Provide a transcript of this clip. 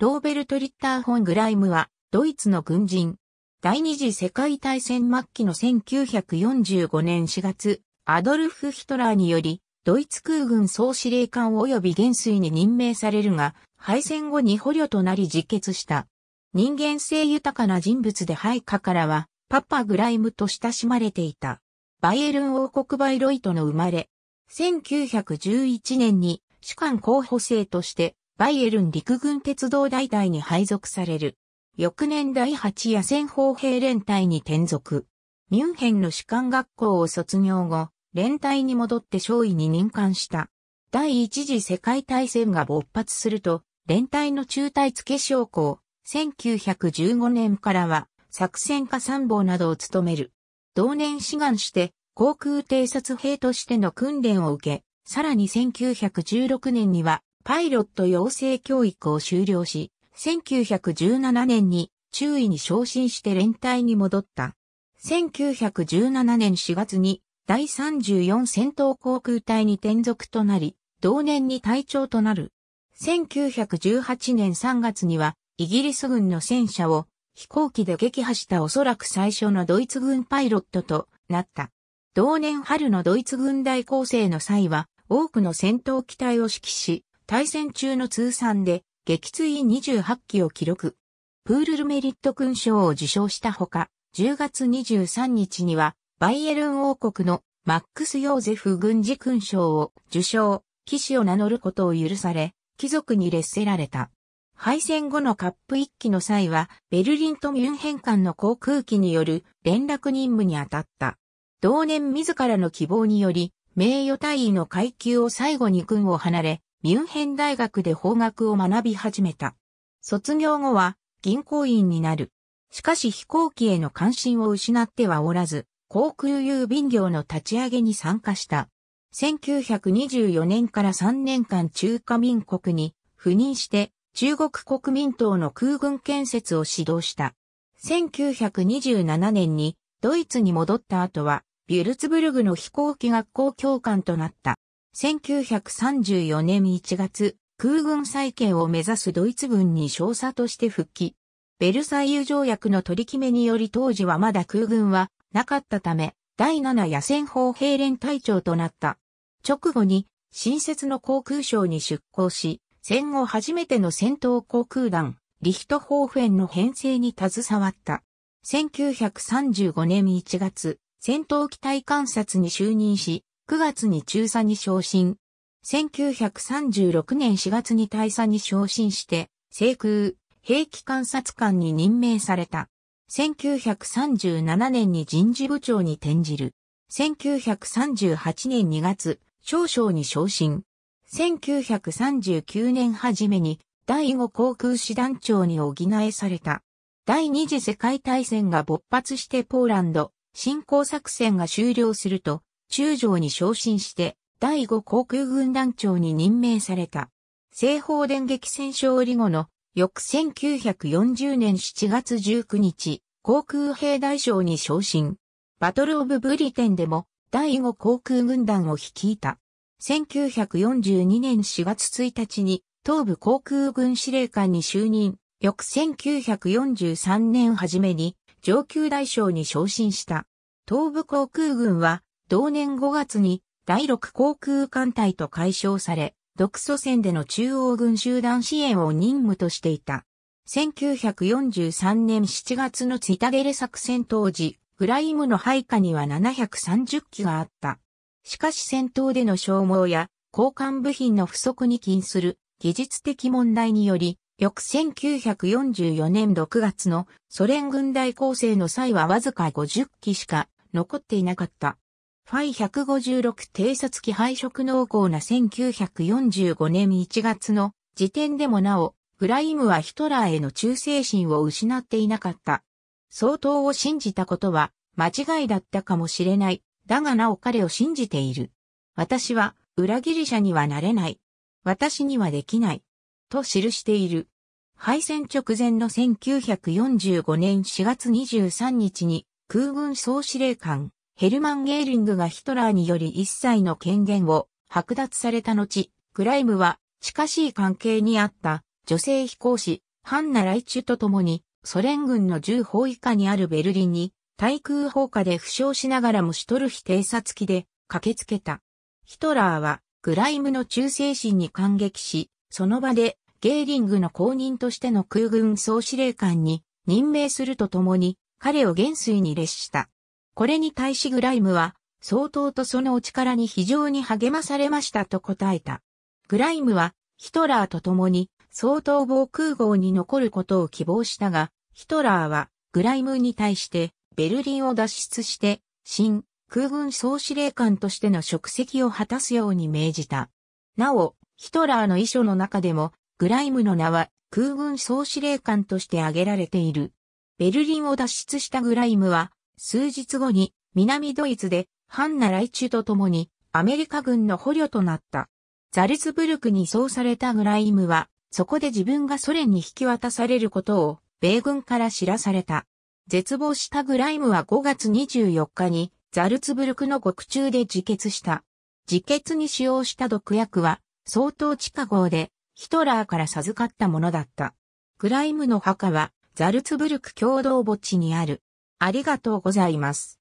ローベルト・リッター・フォン・グライムは、ドイツの軍人。第二次世界大戦末期の1945年4月、アドルフ・ヒトラーにより、ドイツ空軍総司令官及び元帥に任命されるが、敗戦後に捕虜となり自決した。人間性豊かな人物で配下からは、パパ・グライムと親しまれていた。バイエルン王国バイロイトの生まれ。1911年に主管候補生としてバイエルン陸軍鉄道大隊に配属される。翌年第8野戦砲兵連隊に転属。ミュンヘンの士官学校を卒業後、連隊に戻って少尉に任官した。第一次世界大戦が勃発すると、連隊の中隊付将校、1915年からは作戦家参謀などを務める。同年志願して航空偵察兵としての訓練を受け、さらに1916年にはパイロット養成教育を修了し、1917年に中尉に昇進して連隊に戻った。1917年4月に第34戦闘航空隊に転属となり、同年に隊長となる。1918年3月には、イギリス軍の戦車を飛行機で撃破したおそらく最初のドイツ軍パイロットとなった。同年春のドイツ軍大攻勢の際は、多くの戦闘機体を指揮し、対戦中の通算で撃墜28機を記録。プールルメリット勲章を受賞したほか、10月23日にはバイエルン王国のマックス・ヨーゼフ軍事勲章を受賞、騎士を名乗ることを許され、貴族に劣せられた。敗戦後のカップ1機の際は、ベルリンとミュンヘン間の航空機による連絡任務に当たった。同年自らの希望により、名誉隊員の階級を最後に軍を離れ、ミュンヘン大学で法学を学び始めた。卒業後は銀行員になる。しかし飛行機への関心を失ってはおらず、航空郵便業の立ち上げに参加した。1924年から3年間中華民国に赴任して中国国民党の空軍建設を指導した。1927年にドイツに戻った後はビュルツブルグの飛行機学校教官となった。1934年1月、空軍再建を目指すドイツ軍に少佐として復帰。ベルサイユ条約の取り決めにより当時はまだ空軍はなかったため、第7野戦砲兵連隊長となった。直後に新設の航空省に出向し、戦後初めての戦闘航空団、リヒトホーフェンの編成に携わった。1935年1月、戦闘機体観察に就任し、9月に中佐に昇進。1936年4月に大佐に昇進して、制空、兵器観察官に任命された。1937年に人事部長に転じる。1938年2月、少将に昇進。1939年初めに第5航空師団長に補えされた。第二次世界大戦が勃発してポーランド、侵攻作戦が終了すると、中将に昇進して、第5航空軍団長に任命された。西方電撃戦勝利後の翌1940年7月19日、航空兵大将に昇進。バトルオブブリテンでも第5航空軍団を率いた。1942年4月1日に東部航空軍司令官に就任。翌1943年初めに上級大将に昇進した。東部航空軍は同年5月に第6航空艦隊と解消され、独ソ戦での中央軍集団支援を任務としていた。1943年7月のツイタゲレ作戦当時、フライムの配下には730機があった。しかし戦闘での消耗や交換部品の不足に起因する技術的問題により、翌1944年6月のソ連軍大攻勢の際はわずか50機しか残っていなかった。ファイ156偵察機配色濃厚な1945年1月の時点でもなお、グライムはヒトラーへの忠誠心を失っていなかった。相当を信じたことは間違いだったかもしれない。だがなお彼を信じている。私は裏切り者にはなれない。私にはできない。と記している。敗戦直前の1945年4月23日に空軍総司令官、ヘルマン・ゲーリングがヒトラーにより一切の権限を剥奪された後、クライムは近しい関係にあった女性飛行士、ハンナ・ライチュと共にソ連軍の重砲以下にあるベルリンに対空砲火で負傷しながらもシるトルヒ偵察機で駆けつけた。ヒトラーはグライムの忠誠心に感激し、その場でゲーリングの公認としての空軍総司令官に任命するとともに彼を元帥に列した。これに対しグライムは、相当とそのお力に非常に励まされましたと答えた。グライムは、ヒトラーと共に、相当防空壕に残ることを希望したが、ヒトラーは、グライムに対して、ベルリンを脱出して、新、空軍総司令官としての職責を果たすように命じた。なお、ヒトラーの遺書の中でも、グライムの名は空軍総司令官として挙げられている。ベルリンを脱出したグライムは、数日後に南ドイツでハンナ・ライチュと共にアメリカ軍の捕虜となった。ザルツブルクに移送されたグライムは、そこで自分がソ連に引き渡されることを米軍から知らされた。絶望したグライムは5月24日にザルツブルクの獄中で自決した。自決に使用した毒薬は相当地下号でヒトラーから授かったものだった。グライムの墓はザルツブルク共同墓地にある。ありがとうございます。